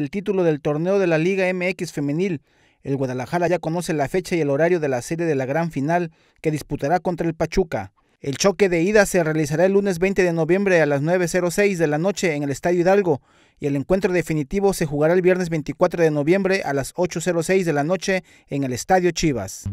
el título del torneo de la Liga MX femenil. El Guadalajara ya conoce la fecha y el horario de la serie de la gran final que disputará contra el Pachuca. El choque de ida se realizará el lunes 20 de noviembre a las 9.06 de la noche en el Estadio Hidalgo y el encuentro definitivo se jugará el viernes 24 de noviembre a las 8.06 de la noche en el Estadio Chivas.